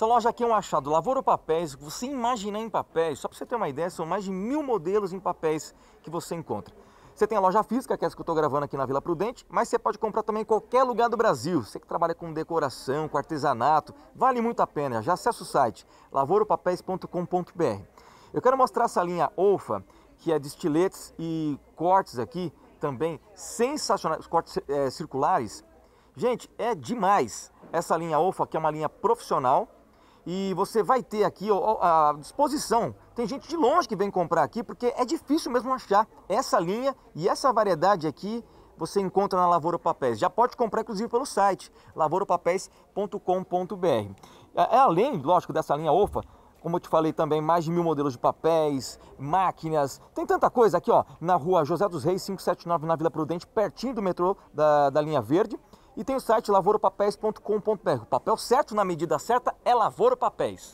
Essa loja aqui é um achado, Lavoro Papéis, você imaginar em papéis, só para você ter uma ideia, são mais de mil modelos em papéis que você encontra. Você tem a loja física, que é essa que eu estou gravando aqui na Vila Prudente, mas você pode comprar também em qualquer lugar do Brasil. Você que trabalha com decoração, com artesanato, vale muito a pena. Já acessa o site lavoropapéis.com.br. Eu quero mostrar essa linha OFA, que é de estiletes e cortes aqui também, sensacionais, cortes é, circulares. Gente, é demais essa linha OFA, que é uma linha profissional, e você vai ter aqui ó, à disposição. Tem gente de longe que vem comprar aqui porque é difícil mesmo achar essa linha e essa variedade aqui você encontra na Lavoura Papéis. Já pode comprar, inclusive, pelo site lavouropapéis.com.br. É, é além, lógico, dessa linha OFA, como eu te falei também, mais de mil modelos de papéis, máquinas, tem tanta coisa aqui, ó, na rua José dos Reis, 579, na Vila Prudente, pertinho do metrô da, da linha verde. E tem o site lavouropapéis.com.br. O papel certo na medida certa é Lavoura Papéis.